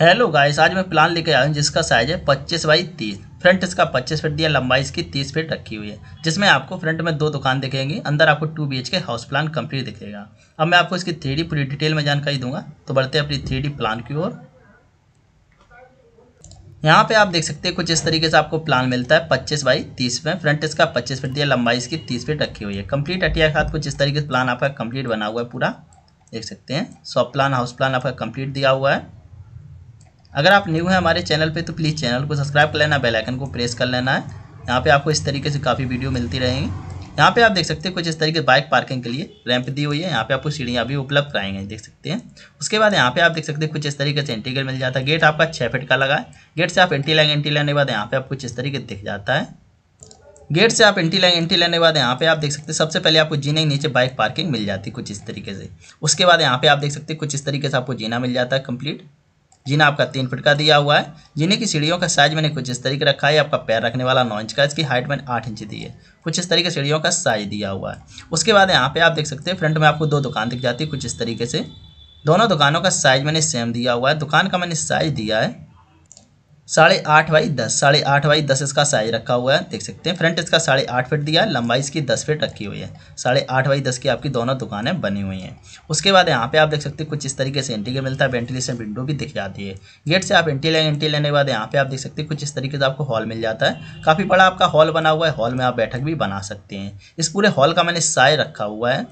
hello guys आज मैं plan लेके आया हूँ जिसका साइज है पच्चीस बाई तीस फ्रंट इसका पच्चीस फीट दिया लंबाई इसकी तीस फीट रखी हुई है जिसमें आपको फ्रंट में दो दुकान दिखेंगी अंदर आपको two B K house plan complete दिखेगा अब मैं आपको इसकी थ्री पूरी डिटेल में जानकारी दूंगा तो बढ़ते अपनी थ्री प्लान की ओर यहाँ पे आप देख सकते हैं कुछ इस तरीके से आपको प्लान मिलता है 25 बाई 30 में फ्रंट इसका 25 फीट दिया लंबाई इसकी 30 फीट रखी हुई है कंप्लीट अटिया के साथ कुछ इस तरीके से प्लान आपका कंप्लीट बना हुआ है पूरा देख सकते हैं सॉफ्ट प्लान हाउस प्लान आपका कंप्लीट दिया हुआ है अगर आप न्यू हैं हमारे चैनल पे तो प्लीज़ चैनल को सब्सक्राइब कर लेना बेल आइकन को प्रेस कर लेना है यहाँ पे आपको इस तरीके से काफ़ी वीडियो मिलती रहेंगी यहाँ पे आप देख सकते हैं कुछ इस तरीके बाइक पार्किंग के लिए रैंप दी हुई है यहाँ पे आपको सीढ़ियाँ भी उपलब्ध कराएंगे देख सकते हैं उसके बाद यहाँ पे आप देख सकते हैं कुछ इस तरीके से एंटी गेट मिल जाता है गेट आपका छः फिट का लगा है गेट से आप एंटी लाइन एंट्री लेने के बाद यहाँ पे आप कुछ इस तरीके दिख जाता है गेट से आप एंटी लाइन एंट्री लेने के बाद यहाँ पे आप देख सकते हैं सबसे पहले आपको जीने के नीचे बाइक पार्किंग मिल जाती है कुछ इस तरीके से उसके बाद यहाँ पे आप देख सकते हैं कुछ इस तरीके से आपको जीना मिल जाता है कंप्लीट जिन्हें आपका तीन फिट का दिया हुआ है जिन्हें की सीढ़ियों का साइज मैंने कुछ इस तरीके रखा है आपका पैर रखने वाला नौ इंच का इसकी हाइट मैंने आठ इंच दी है कुछ इस तरीके सीढ़ियों का साइज दिया हुआ है उसके बाद यहाँ पे आप देख सकते हैं फ्रंट में आपको दो दुकान दिख जाती है कुछ इस तरीके से दोनों दुकानों का साइज मैंने सेम दिया हुआ है दुकान का मैंने साइज दिया है साढ़े आठ बाई दस साढ़े आठ बाई दस इसका साइज रखा हुआ है देख सकते हैं फ्रंट इसका साढ़े आठ फिट दिया है लंबाई इसकी दस फिट रखी हुई है साढ़े आठ बाई दस की आपकी दोनों दुकानें बनी हुई हैं उसके बाद यहाँ पे आप देख सकते हैं कुछ इस तरीके से एंट्री के मिलता है वेंटिलेशन विंडो भी दिख जाती है गेट से आप एंट्री लेंगे एंट्री लेने के बाद यहाँ पे आप देख सकते हैं कुछ इस तरीके से आपको हॉल मिल जाता है काफ़ी बड़ा आपका हॉल बना हुआ है हॉल में आप बैठक भी बना सकते हैं इस पूरे हॉल का मैंने साय रखा हुआ है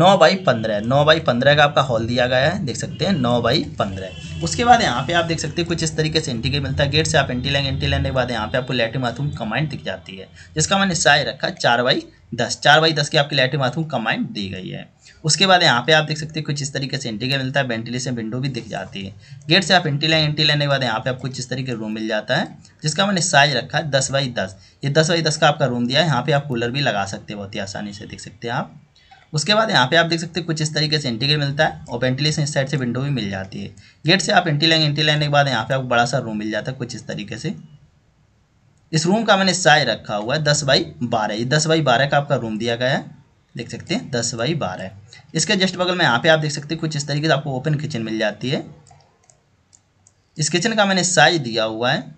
नौ बाई पंद्रह नौ बाई पंद्रह का आपका हॉल दिया गया है देख सकते हैं नौ बाई पंद्रह उसके बाद यहाँ पे आप देख सकते हैं कुछ इस तरीके से इंटीग्रेट मिलता है गेट से आप एंटी लाइन एंटी लेने के बाद यहाँ पे आपको लैटिन बाथरूम कमाइंड दिख जाती है जिसका मैंने साय रखा चार बाई दस चार बाई दस की आपकी लैटिन बाथरूम कमाइंड दी गई है उसके बाद यहाँ पे आप देख सकते हैं कुछ इस तरीके से इंटीग्रेट मिलता है वेंटिलेशन विंडो भी दिख जाती है गेट से आप एंटी लाइन एंटी लेने के बाद यहाँ पे आपको कुछ इस तरीके रूम मिल जाता है जिसका मैंने साइज रखा है दस बाई दस ये दस बाई दस का आपका रूम दिया है यहाँ पे आप कूलर भी लगा सकते हैं बहुत ही आसानी से देख सकते हैं आप उसके बाद यहाँ पे आप देख सकते हैं कुछ इस तरीके से एंटीगेट मिलता है और वेंटिलेशन इस साइड से विंडो भी मिल जाती है गेट से आप एंटी लाएंगे एंटी लाने के बाद यहाँ पे आपको बड़ा सा रूम मिल जाता है कुछ इस तरीके से इस रूम का मैंने साइज रखा हुआ है दस बाई बारह ये दस बाई बारह का आपका रूम दिया गया है देख सकते हैं दस बाई बारह इसके जस्ट बगल में यहाँ पे आप देख सकते हैं कुछ इस तरीके से आपको ओपन किचन मिल जाती है इस किचन का मैंने साइज दिया हुआ है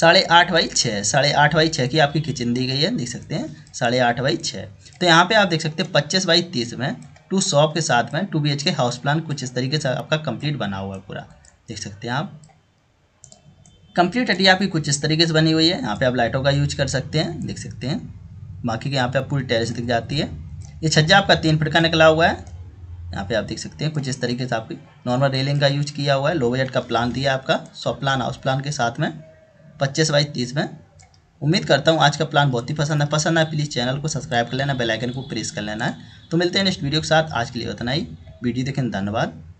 साढ़े आठ बाई छः साढ़े आठ बाई छः की आपकी किचन दी गई है देख सकते हैं साढ़े आठ बाई छः तो यहाँ पे आप देख सकते हैं पच्चीस बाई तीस में टू शॉप के साथ में two B K house plan कुछ इस तरीके से आपका कंप्लीट बना हुआ है पूरा देख सकते हैं आप कंप्लीट हटिया आपकी कुछ इस तरीके से बनी हुई है यहाँ पर आप लाइटों का यूज कर सकते हैं देख सकते हैं बाकी के यहाँ पर आप पूरी टेरिस दिख जाती है ये छज्जा आपका तीन फिट का निकला हुआ है यहाँ पे आप देख सकते हैं कुछ इस तरीके से आपकी नॉर्मल रेलिंग का यूज किया हुआ है लो बजट का प्लान दिया आपका सॉफ्ट प्लान हाउस प्लान के साथ में पच्चीस बाई तीस में उम्मीद करता हूँ आज का प्लान बहुत ही पसंद है पसंद है प्लीज़ चैनल को सब्सक्राइब कर लेना बेलाइकन को प्रेस कर लेना है तो मिलते हैं नेक्स्ट वीडियो के साथ आज के लिए उतना ही वीडियो देखें धन्यवाद